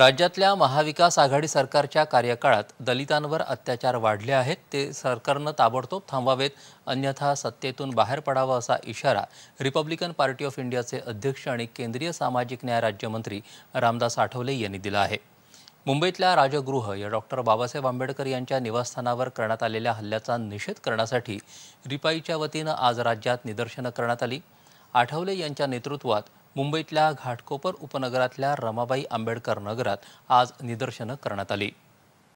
राज्यातल्या महाविकास आघाडी सरकारच्या कार्यकाळात दलितांवर अत्याचार वाढले आहेत ते सरकारनं ताबडतोब थांबवावेत अन्यथा सत्तेतून बाहेर पडावं असा इशारा रिपब्लिकन पार्टी ऑफ इंडियाचे अध्यक्ष आणि केंद्रीय सामाजिक न्याय राज्यमंत्री रामदास आठवले यांनी दिला आहे मुंबईतल्या राजगृह या डॉक्टर बाबासाहेब आंबेडकर यांच्या निवासस्थानावर करण्यात आलेल्या हल्ल्याचा निषेध करण्यासाठी रिपाईच्या वतीनं आज राज्यात निदर्शनं करण्यात आली आठवले यांच्या नेतृत्वात मुंबईतल्या घाटकोपर उपनगरातल्या रमाबाई आंबेडकर नगरात आज निदर्शनं करण्यात आली